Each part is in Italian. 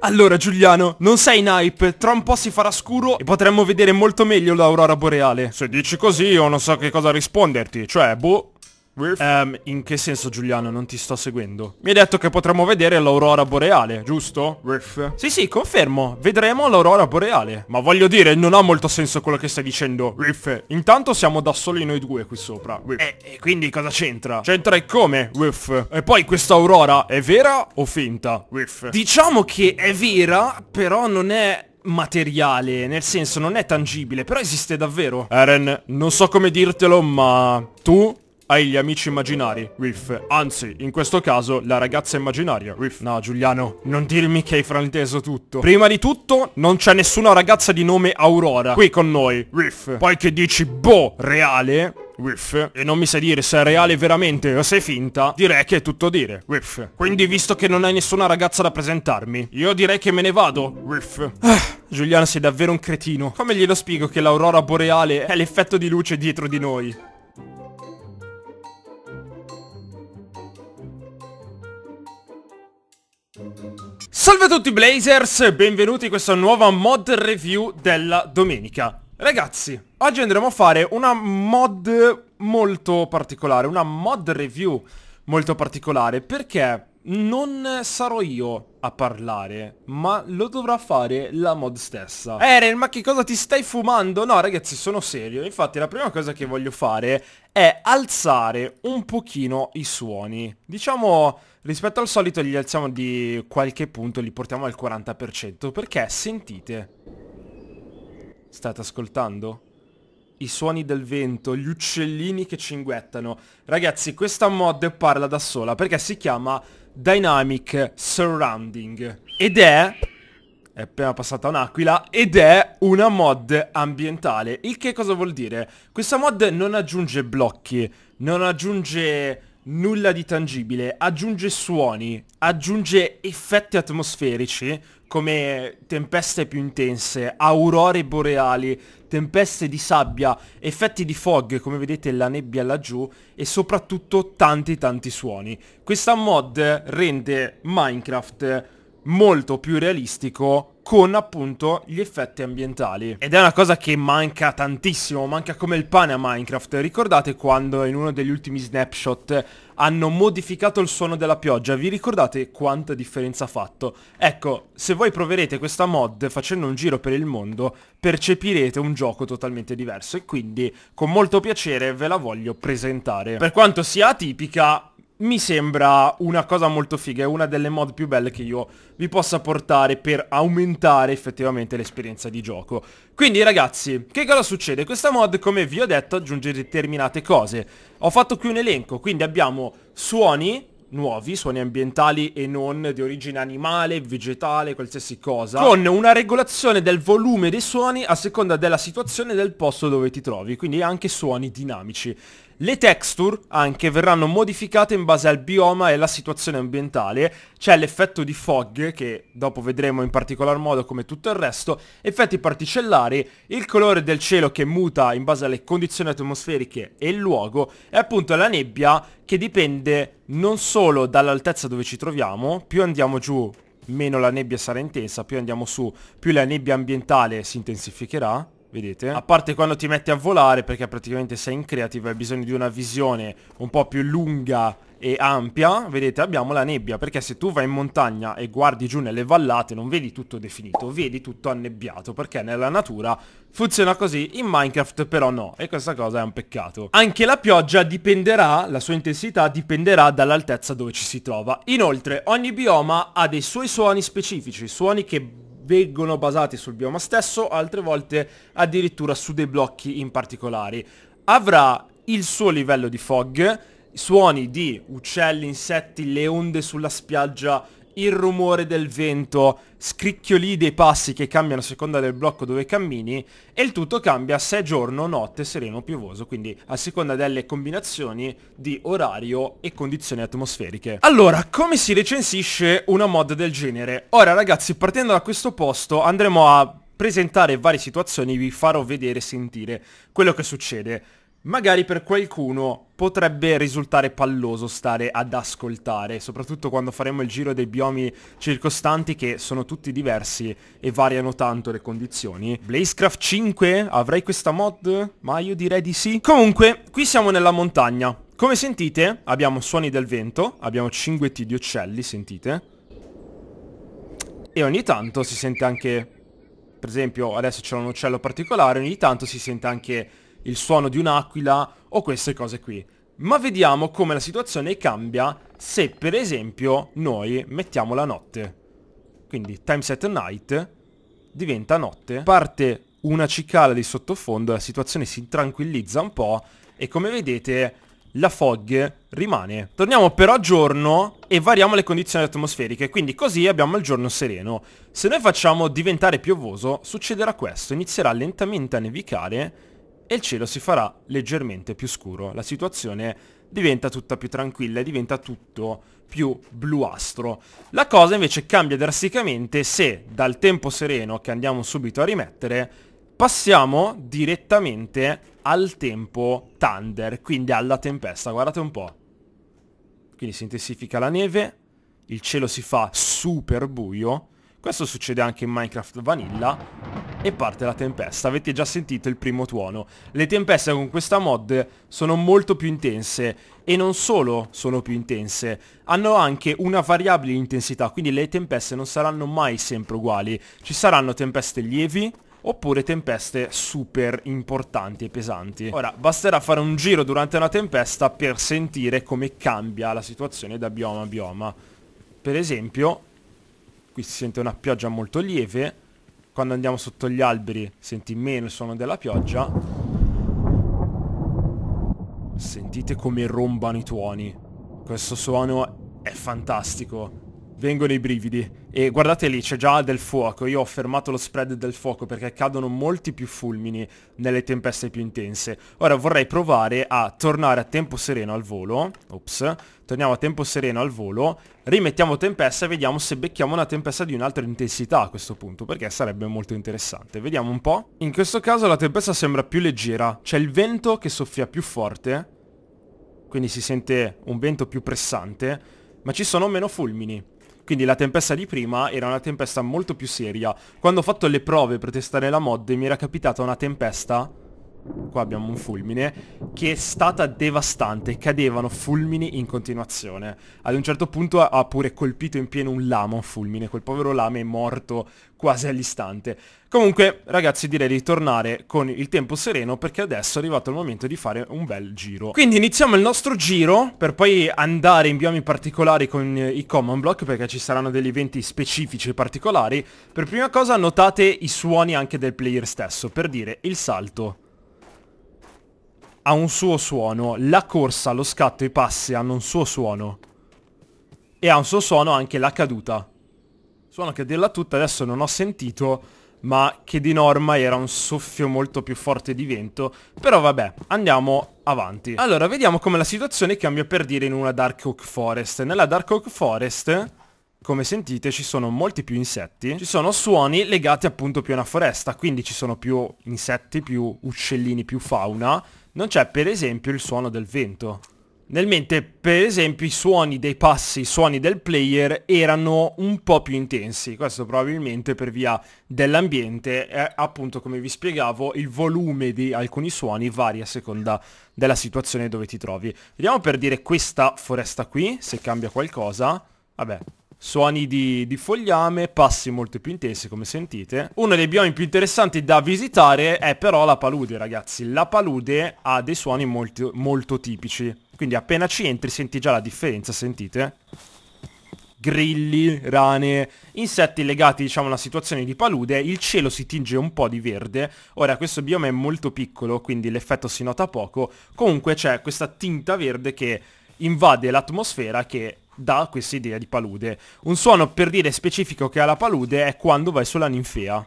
Allora Giuliano, non sei in hype, tra un po' si farà scuro e potremmo vedere molto meglio l'aurora boreale. Se dici così io non so che cosa risponderti, cioè boh... Um, in che senso Giuliano? Non ti sto seguendo. Mi hai detto che potremmo vedere l'aurora boreale, giusto? Riff. Sì sì, confermo. Vedremo l'aurora boreale. Ma voglio dire, non ha molto senso quello che stai dicendo. Riff. Intanto siamo da soli noi due qui sopra. Riff. E, eh, e quindi cosa c'entra? C'entra e come? Riff. E poi questa aurora è vera o finta? Riff. Diciamo che è vera, però non è materiale, nel senso non è tangibile, però esiste davvero. Eren, non so come dirtelo, ma tu hai gli amici immaginari, Riff. Anzi, in questo caso, la ragazza immaginaria, Riff. No, Giuliano, non dirmi che hai frainteso tutto. Prima di tutto, non c'è nessuna ragazza di nome Aurora qui con noi, Riff. Poi che dici, boh, reale, Whiff, e non mi sai dire se è reale veramente o se è finta, direi che è tutto dire, Whiff. Quindi visto che non hai nessuna ragazza da presentarmi, io direi che me ne vado, Whiff. Ah, Giuliano sei davvero un cretino. Come glielo spiego che l'aurora boreale è l'effetto di luce dietro di noi? Salve a tutti Blazers, benvenuti in questa nuova mod review della domenica Ragazzi, oggi andremo a fare una mod molto particolare, una mod review molto particolare Perché non sarò io a parlare, ma lo dovrà fare la mod stessa. Eren, eh, ma che cosa ti stai fumando? No, ragazzi, sono serio. Infatti, la prima cosa che voglio fare è alzare un pochino i suoni. Diciamo, rispetto al solito, li alziamo di qualche punto, li portiamo al 40%, perché, sentite... State ascoltando? i suoni del vento, gli uccellini che cinguettano. Ragazzi, questa mod parla da sola perché si chiama Dynamic Surrounding ed è è appena passata un'aquila ed è una mod ambientale. Il che cosa vuol dire? Questa mod non aggiunge blocchi, non aggiunge nulla di tangibile, aggiunge suoni, aggiunge effetti atmosferici come tempeste più intense, aurore boreali, tempeste di sabbia, effetti di fog, come vedete la nebbia laggiù, e soprattutto tanti tanti suoni. Questa mod rende Minecraft molto più realistico con appunto gli effetti ambientali. Ed è una cosa che manca tantissimo, manca come il pane a Minecraft. Ricordate quando in uno degli ultimi snapshot hanno modificato il suono della pioggia? Vi ricordate quanta differenza ha fatto? Ecco, se voi proverete questa mod facendo un giro per il mondo, percepirete un gioco totalmente diverso e quindi con molto piacere ve la voglio presentare. Per quanto sia atipica, mi sembra una cosa molto figa, è una delle mod più belle che io vi possa portare per aumentare effettivamente l'esperienza di gioco. Quindi ragazzi, che cosa succede? Questa mod, come vi ho detto, aggiunge determinate cose. Ho fatto qui un elenco, quindi abbiamo suoni, nuovi, suoni ambientali e non di origine animale, vegetale, qualsiasi cosa, con una regolazione del volume dei suoni a seconda della situazione del posto dove ti trovi, quindi anche suoni dinamici. Le texture anche verranno modificate in base al bioma e alla situazione ambientale, c'è l'effetto di fog che dopo vedremo in particolar modo come tutto il resto, effetti particellari, il colore del cielo che muta in base alle condizioni atmosferiche e il luogo e appunto la nebbia che dipende non solo dall'altezza dove ci troviamo, più andiamo giù meno la nebbia sarà intensa, più andiamo su più la nebbia ambientale si intensificherà vedete? A parte quando ti metti a volare, perché praticamente sei in creative, hai bisogno di una visione un po' più lunga e ampia, vedete abbiamo la nebbia, perché se tu vai in montagna e guardi giù nelle vallate non vedi tutto definito, vedi tutto annebbiato, perché nella natura funziona così, in Minecraft però no, e questa cosa è un peccato. Anche la pioggia dipenderà, la sua intensità dipenderà dall'altezza dove ci si trova. Inoltre ogni bioma ha dei suoi suoni specifici, suoni che vengono basati sul bioma stesso, altre volte addirittura su dei blocchi in particolari. Avrà il suo livello di fog, suoni di uccelli, insetti, le onde sulla spiaggia il rumore del vento, scricchioli dei passi che cambiano a seconda del blocco dove cammini e il tutto cambia se è giorno, notte, sereno o piovoso, quindi a seconda delle combinazioni di orario e condizioni atmosferiche. Allora, come si recensisce una mod del genere? Ora ragazzi, partendo da questo posto andremo a presentare varie situazioni vi farò vedere e sentire quello che succede. Magari per qualcuno potrebbe risultare palloso stare ad ascoltare, soprattutto quando faremo il giro dei biomi circostanti che sono tutti diversi e variano tanto le condizioni. Blazecraft 5? Avrei questa mod? Ma io direi di sì. Comunque, qui siamo nella montagna. Come sentite, abbiamo suoni del vento, abbiamo cinguetti di uccelli, sentite. E ogni tanto si sente anche... Per esempio, adesso c'è un uccello particolare, ogni tanto si sente anche il suono di un'aquila o queste cose qui. Ma vediamo come la situazione cambia se per esempio noi mettiamo la notte. Quindi time set night diventa notte, parte una cicala di sottofondo, la situazione si tranquillizza un po' e come vedete la fog rimane. Torniamo però a giorno e variamo le condizioni atmosferiche, quindi così abbiamo il giorno sereno. Se noi facciamo diventare piovoso succederà questo, inizierà lentamente a nevicare e il cielo si farà leggermente più scuro. La situazione diventa tutta più tranquilla e diventa tutto più bluastro. La cosa invece cambia drasticamente se dal tempo sereno che andiamo subito a rimettere passiamo direttamente al tempo thunder, quindi alla tempesta. Guardate un po'. Quindi si intensifica la neve, il cielo si fa super buio. Questo succede anche in Minecraft Vanilla e parte la tempesta. Avete già sentito il primo tuono. Le tempeste con questa mod sono molto più intense e non solo sono più intense, hanno anche una variabile di intensità, quindi le tempeste non saranno mai sempre uguali. Ci saranno tempeste lievi, oppure tempeste super importanti e pesanti. Ora, basterà fare un giro durante una tempesta per sentire come cambia la situazione da bioma a bioma. Per esempio, qui si sente una pioggia molto lieve, quando andiamo sotto gli alberi senti meno il suono della pioggia. Sentite come rombano i tuoni. Questo suono è fantastico. Vengono i brividi. E guardate lì, c'è già del fuoco, io ho fermato lo spread del fuoco perché cadono molti più fulmini nelle tempeste più intense. Ora vorrei provare a tornare a tempo sereno al volo, ops, torniamo a tempo sereno al volo, rimettiamo tempesta e vediamo se becchiamo una tempesta di un'altra intensità a questo punto, perché sarebbe molto interessante. Vediamo un po'. In questo caso la tempesta sembra più leggera, c'è il vento che soffia più forte, quindi si sente un vento più pressante, ma ci sono meno fulmini. Quindi la tempesta di prima era una tempesta molto più seria. Quando ho fatto le prove per testare la mod mi era capitata una tempesta qua abbiamo un fulmine, che è stata devastante, cadevano fulmini in continuazione. Ad un certo punto ha pure colpito in pieno un lama, un fulmine, quel povero lama è morto quasi all'istante. Comunque, ragazzi, direi di tornare con il tempo sereno perché adesso è arrivato il momento di fare un bel giro. Quindi iniziamo il nostro giro per poi andare in biomi particolari con i common block perché ci saranno degli eventi specifici e particolari. Per prima cosa notate i suoni anche del player stesso, per dire il salto ha un suo suono, la corsa, lo scatto, i passi hanno un suo suono. E ha un suo suono anche la caduta. Suono che a dirla tutta adesso non ho sentito, ma che di norma era un soffio molto più forte di vento. Però vabbè, andiamo avanti. Allora, vediamo come la situazione cambia per dire in una Dark Oak Forest. Nella Dark Oak Forest come sentite ci sono molti più insetti, ci sono suoni legati appunto più a una foresta, quindi ci sono più insetti, più uccellini, più fauna, non c'è per esempio il suono del vento. Nel mente per esempio i suoni dei passi, i suoni del player erano un po' più intensi, questo probabilmente per via dell'ambiente, e appunto come vi spiegavo il volume di alcuni suoni varia a seconda della situazione dove ti trovi. Vediamo per dire questa foresta qui, se cambia qualcosa, vabbè suoni di, di, fogliame, passi molto più intensi come sentite. Uno dei biomi più interessanti da visitare è però la palude ragazzi, la palude ha dei suoni molto, molto tipici, quindi appena ci entri senti già la differenza, sentite? Grilli, rane, insetti legati diciamo a una situazione di palude, il cielo si tinge un po' di verde, ora questo bioma è molto piccolo quindi l'effetto si nota poco, comunque c'è questa tinta verde che invade l'atmosfera che da questa idea di palude. Un suono per dire specifico che ha la palude è quando vai sulla ninfea.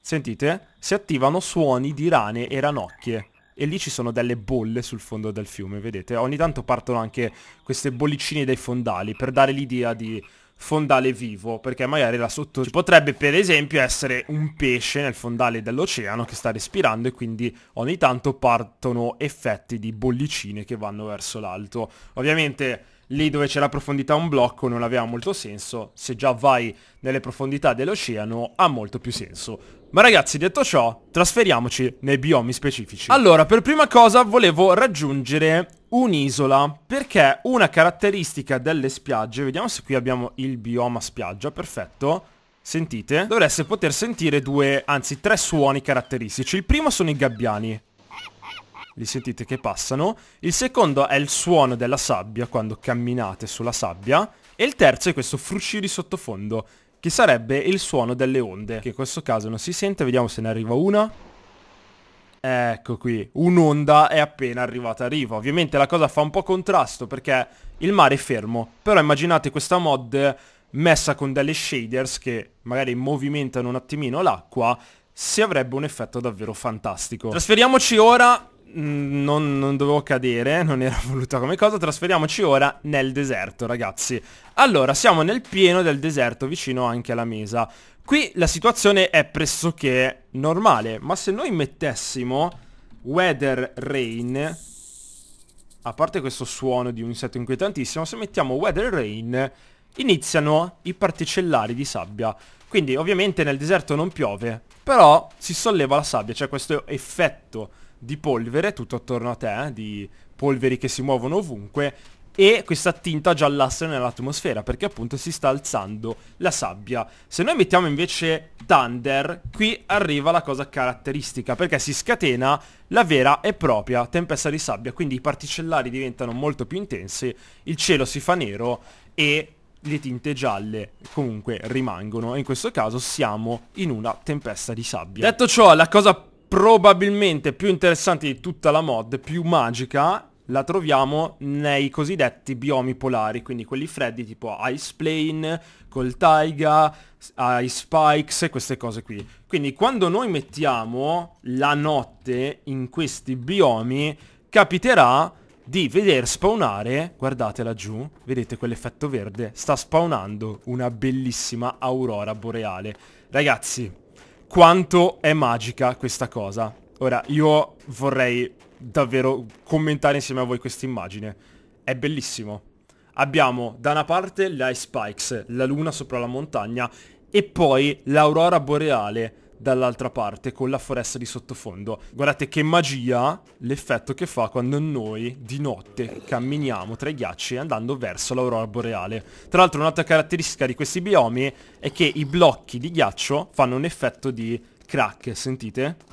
Sentite? Si attivano suoni di rane e ranocchie. E lì ci sono delle bolle sul fondo del fiume, vedete? Ogni tanto partono anche queste bollicine dai fondali per dare l'idea di fondale vivo, perché magari là sotto ci potrebbe per esempio essere un pesce nel fondale dell'oceano che sta respirando e quindi ogni tanto partono effetti di bollicine che vanno verso l'alto. Ovviamente lì dove c'è la profondità un blocco non aveva molto senso, se già vai nelle profondità dell'oceano ha molto più senso. Ma ragazzi, detto ciò, trasferiamoci nei biomi specifici. Allora, per prima cosa volevo raggiungere un'isola, perché una caratteristica delle spiagge, vediamo se qui abbiamo il bioma spiaggia, perfetto. Sentite, dovreste poter sentire due, anzi tre suoni caratteristici. Il primo sono i gabbiani, li sentite che passano. Il secondo è il suono della sabbia quando camminate sulla sabbia. E il terzo è questo fruscio di sottofondo, che sarebbe il suono delle onde, che in questo caso non si sente, vediamo se ne arriva una. Ecco qui, un'onda è appena arrivata a riva. Ovviamente la cosa fa un po' contrasto perché il mare è fermo, però immaginate questa mod messa con delle shaders che magari movimentano un attimino l'acqua, si avrebbe un effetto davvero fantastico. Trasferiamoci ora Mm, non, non dovevo cadere, non era voluta come cosa, trasferiamoci ora nel deserto ragazzi. Allora, siamo nel pieno del deserto, vicino anche alla mesa. Qui la situazione è pressoché normale, ma se noi mettessimo Weather Rain, a parte questo suono di un insetto inquietantissimo, se mettiamo Weather Rain iniziano i particellari di sabbia. Quindi ovviamente nel deserto non piove, però si solleva la sabbia, c'è cioè questo effetto di polvere tutto attorno a te, eh, di polveri che si muovono ovunque e questa tinta giallastra nell'atmosfera perché appunto si sta alzando la sabbia. Se noi mettiamo invece Thunder, qui arriva la cosa caratteristica perché si scatena la vera e propria tempesta di sabbia, quindi i particellari diventano molto più intensi, il cielo si fa nero e le tinte gialle comunque rimangono e in questo caso siamo in una tempesta di sabbia. Detto ciò, la cosa probabilmente più interessante di tutta la mod, più magica, la troviamo nei cosiddetti biomi polari, quindi quelli freddi tipo Ice Plane, Col Taiga, Ice Spikes, queste cose qui. Quindi quando noi mettiamo la notte in questi biomi, capiterà di veder spawnare, guardate laggiù, vedete quell'effetto verde, sta spawnando una bellissima aurora boreale. Ragazzi, quanto è magica questa cosa. Ora, io vorrei davvero commentare insieme a voi questa immagine. È bellissimo. Abbiamo da una parte le Ice Spikes, la luna sopra la montagna, e poi l'aurora boreale dall'altra parte con la foresta di sottofondo. Guardate che magia l'effetto che fa quando noi di notte camminiamo tra i ghiacci andando verso l'aurora boreale. Tra l'altro un'altra caratteristica di questi biomi è che i blocchi di ghiaccio fanno un effetto di crack, sentite?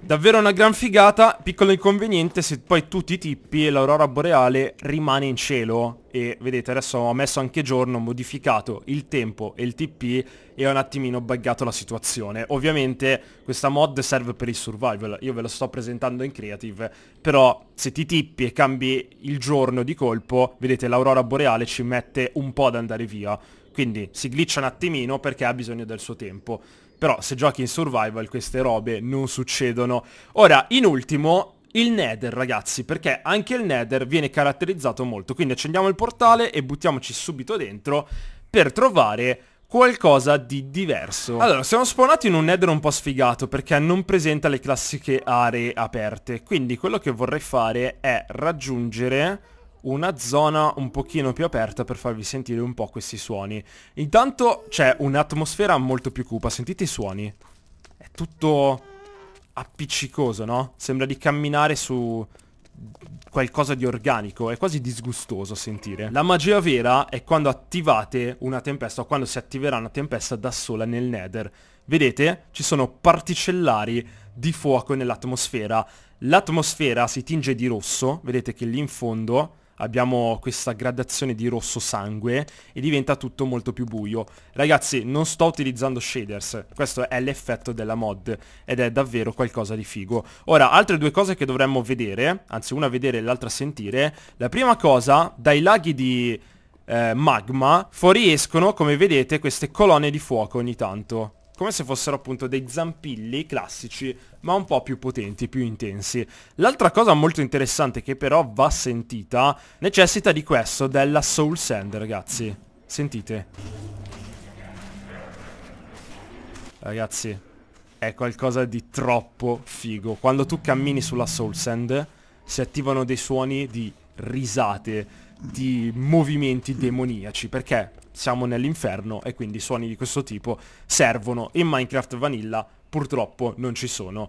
Davvero una gran figata, piccolo inconveniente se poi tu ti tippi e l'aurora boreale rimane in cielo e vedete adesso ho messo anche giorno, ho modificato il tempo e il TP e ho un attimino buggato la situazione. Ovviamente questa mod serve per il survival, io ve lo sto presentando in creative, però se ti tippi e cambi il giorno di colpo, vedete l'aurora boreale ci mette un po' ad andare via, quindi si glitcha un attimino perché ha bisogno del suo tempo. Però se giochi in survival queste robe non succedono. Ora, in ultimo, il nether ragazzi perché anche il nether viene caratterizzato molto quindi accendiamo il portale e buttiamoci subito dentro per trovare qualcosa di diverso allora siamo spawnati in un nether un po' sfigato perché non presenta le classiche aree aperte quindi quello che vorrei fare è raggiungere una zona un pochino più aperta per farvi sentire un po' questi suoni. Intanto c'è un'atmosfera molto più cupa, sentite i suoni. È tutto appiccicoso, no? Sembra di camminare su qualcosa di organico, è quasi disgustoso sentire. La magia vera è quando attivate una tempesta o quando si attiverà una tempesta da sola nel nether. Vedete? Ci sono particellari di fuoco nell'atmosfera. L'atmosfera si tinge di rosso, vedete che lì in fondo abbiamo questa gradazione di rosso sangue e diventa tutto molto più buio. Ragazzi, non sto utilizzando shaders, questo è l'effetto della mod ed è davvero qualcosa di figo. Ora, altre due cose che dovremmo vedere, anzi una vedere e l'altra sentire. La prima cosa, dai laghi di eh, magma fuoriescono, come vedete, queste colonne di fuoco ogni tanto come se fossero appunto dei zampilli classici, ma un po' più potenti, più intensi. L'altra cosa molto interessante che però va sentita, necessita di questo, della Soul Sand, ragazzi. Sentite. Ragazzi, è qualcosa di troppo figo. Quando tu cammini sulla Soul Sand, si attivano dei suoni di risate, di movimenti demoniaci, perché siamo nell'inferno e quindi suoni di questo tipo servono. In Minecraft Vanilla purtroppo non ci sono.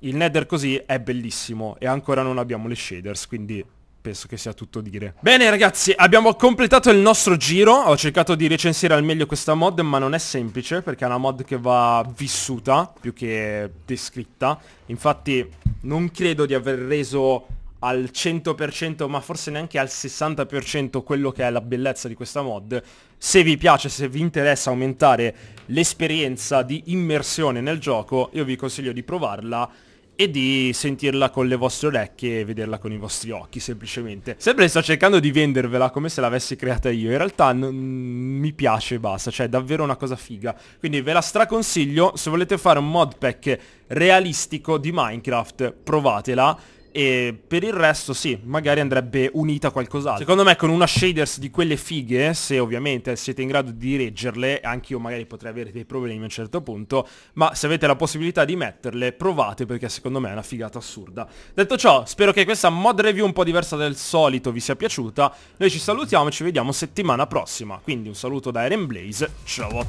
Il nether così è bellissimo e ancora non abbiamo le shaders, quindi penso che sia tutto dire. Bene ragazzi, abbiamo completato il nostro giro, ho cercato di recensire al meglio questa mod, ma non è semplice perché è una mod che va vissuta più che descritta. Infatti non credo di aver reso al 100% ma forse neanche al 60% quello che è la bellezza di questa mod. Se vi piace, se vi interessa aumentare l'esperienza di immersione nel gioco, io vi consiglio di provarla e di sentirla con le vostre orecchie e vederla con i vostri occhi semplicemente. Sempre sto cercando di vendervela come se l'avessi creata io, in realtà mi piace e basta, cioè è davvero una cosa figa. Quindi ve la straconsiglio, se volete fare un modpack realistico di Minecraft provatela e per il resto sì, magari andrebbe unita a qualcos'altro. Secondo me con una shaders di quelle fighe, se ovviamente siete in grado di reggerle, anche io magari potrei avere dei problemi a un certo punto, ma se avete la possibilità di metterle, provate perché secondo me è una figata assurda. Detto ciò, spero che questa mod review un po' diversa del solito vi sia piaciuta. Noi ci salutiamo e ci vediamo settimana prossima. Quindi un saluto da Eren Blaze, ciao a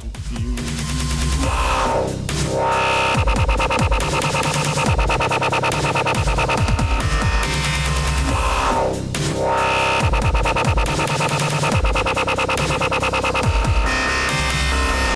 tutti.